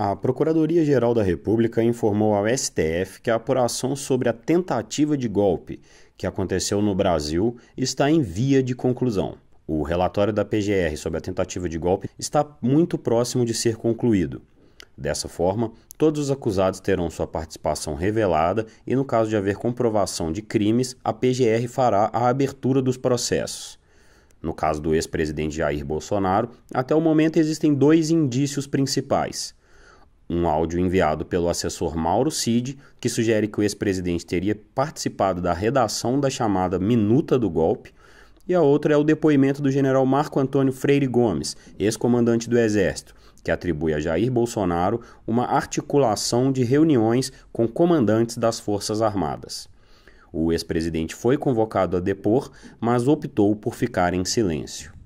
A Procuradoria-Geral da República informou ao STF que a apuração sobre a tentativa de golpe que aconteceu no Brasil está em via de conclusão. O relatório da PGR sobre a tentativa de golpe está muito próximo de ser concluído. Dessa forma, todos os acusados terão sua participação revelada e, no caso de haver comprovação de crimes, a PGR fará a abertura dos processos. No caso do ex-presidente Jair Bolsonaro, até o momento existem dois indícios principais um áudio enviado pelo assessor Mauro Cid, que sugere que o ex-presidente teria participado da redação da chamada Minuta do Golpe, e a outra é o depoimento do general Marco Antônio Freire Gomes, ex-comandante do Exército, que atribui a Jair Bolsonaro uma articulação de reuniões com comandantes das Forças Armadas. O ex-presidente foi convocado a depor, mas optou por ficar em silêncio.